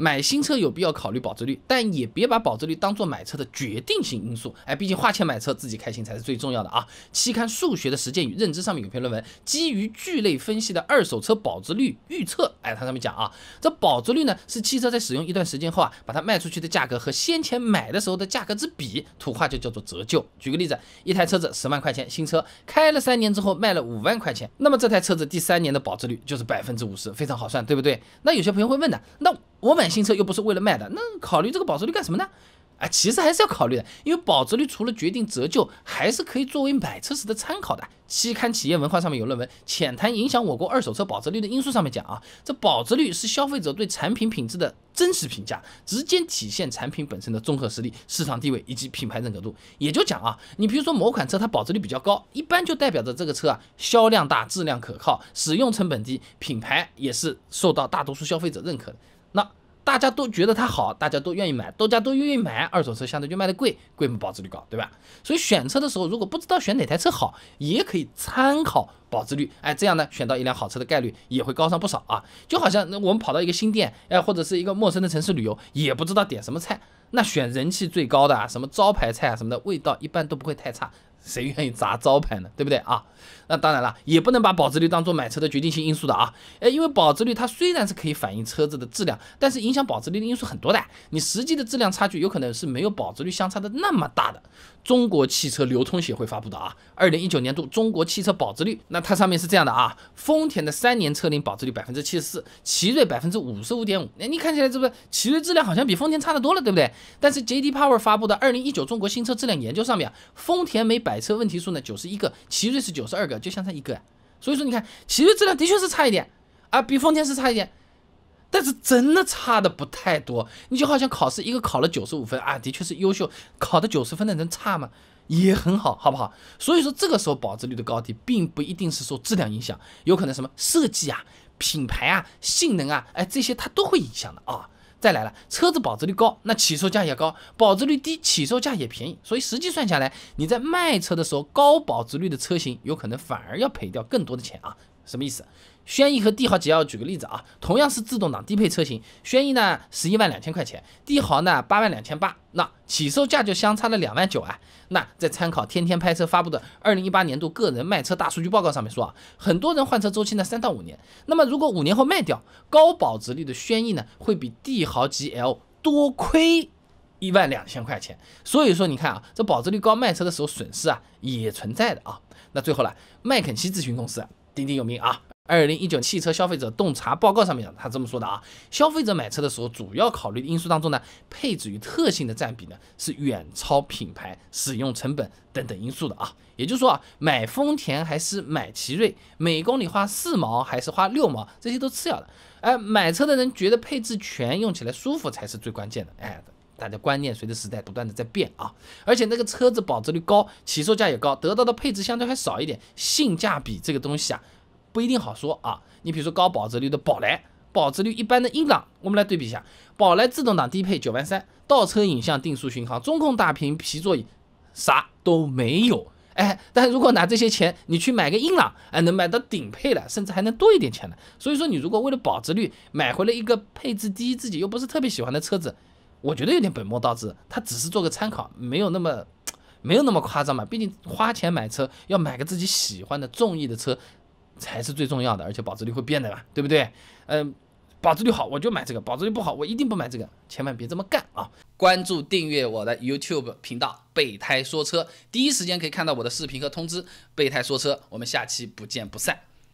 买新车有必要考虑保值率，但也别把保值率当做买车的决定性因素。哎，毕竟花钱买车自己开心才是最重要的啊！期刊《数学的实践与认知》上面有篇论文，基于聚类分析的二手车保值率预测。哎，它上面讲啊，这保值率呢是汽车在使用一段时间后啊，把它卖出去的价格和先前买的时候的价格之比，土话就叫做折旧。举个例子，一台车子十万块钱新车，开了三年之后卖了五万块钱，那么这台车子第三年的保值率就是百分之五十，非常好算，对不对？那有些朋友会问的，那。我买新车又不是为了卖的，那考虑这个保值率干什么呢？啊，其实还是要考虑的，因为保值率除了决定折旧，还是可以作为买车时的参考的。期刊企业文化上面有论文浅谈影响我国二手车保值率的因素，上面讲啊，这保值率是消费者对产品品质的真实评价，直接体现产品本身的综合实力、市场地位以及品牌认可度。也就讲啊，你比如说某款车它保值率比较高，一般就代表着这个车啊销量大、质量可靠、使用成本低，品牌也是受到大多数消费者认可的。那大家都觉得它好，大家都愿意买，大家都愿意买二手车，相对就卖的贵，贵不保值率高，对吧？所以选车的时候，如果不知道选哪台车好，也可以参考保值率，哎，这样呢，选到一辆好车的概率也会高上不少啊！就好像那我们跑到一个新店，哎，或者是一个陌生的城市旅游，也不知道点什么菜，那选人气最高的，啊，什么招牌菜啊，什么的味道一般都不会太差。谁愿意砸招牌呢？对不对啊？那当然了，也不能把保值率当做买车的决定性因素的啊。哎，因为保值率它虽然是可以反映车子的质量，但是影响保值率的因素很多的。你实际的质量差距有可能是没有保值率相差的那么大的。中国汽车流通协会发布的啊，二零一九年度中国汽车保值率，那它上面是这样的啊，丰田的三年车龄保值率百分之七十四，奇瑞百分之五十五点五。那你看起来这个奇瑞质量好像比丰田差的多了，对不对？但是 J.D.Power 发布的二零一九中国新车质量研究上面，丰田每百买车问题数呢，九十一个，奇瑞是九十二个，就相差一个，所以说你看奇瑞质量的确是差一点啊，比丰田是差一点，但是真的差的不太多。你就好像考试一个考了九十五分啊，的确是优秀，考的九十分的人差吗？也很好，好不好？所以说这个时候保值率的高低并不一定是受质量影响，有可能什么设计啊、品牌啊、性能啊，哎这些它都会影响的啊。再来了，车子保值率高，那起售价也高；保值率低，起售价也便宜。所以实际算下来，你在卖车的时候，高保值率的车型有可能反而要赔掉更多的钱啊？什么意思？轩逸和帝豪 GL，举个例子啊，同样是自动挡低配车型，轩逸呢十一万两千块钱，帝豪呢八万两千八，那起售价就相差了两万九啊。那在参考天天拍车发布的二零一八年度个人卖车大数据报告上面说啊，很多人换车周期呢三到五年，那么如果五年后卖掉高保值率的轩逸呢，会比帝豪 GL 多亏一万两千块钱。所以说你看啊，这保值率高，卖车的时候损失啊也存在的啊。那最后呢，麦肯锡咨询公司。鼎鼎有名啊！二零一九汽车消费者洞察报告上面，他这么说的啊：消费者买车的时候，主要考虑的因素当中呢，配置与特性的占比呢，是远超品牌、使用成本等等因素的啊。也就是说啊，买丰田还是买奇瑞，每公里花四毛还是花六毛，这些都次要的。哎，买车的人觉得配置全、用起来舒服才是最关键的。哎。大家观念随着时代不断的在变啊，而且那个车子保值率高，起售价也高，得到的配置相对还少一点，性价比这个东西啊不一定好说啊。你比如说高保值率的宝来，保值率一般的英朗，我们来对比一下，宝来自动挡低配九万三，倒车影像、定速巡航、中控大屏、皮座椅，啥都没有。哎，但如果拿这些钱你去买个英朗，哎，能买到顶配了，甚至还能多一点钱了。所以说你如果为了保值率买回了一个配置低自己又不是特别喜欢的车子。我觉得有点本末倒置，他只是做个参考，没有那么，没有那么夸张嘛。毕竟花钱买车要买个自己喜欢的、中意的车，才是最重要的。而且保值率会变的吧，对不对？嗯，保值率好我就买这个，保值率不好我一定不买这个。千万别这么干啊！关注订阅我的 YouTube 频道“备胎说车”，第一时间可以看到我的视频和通知。“备胎说车”，我们下期不见不散。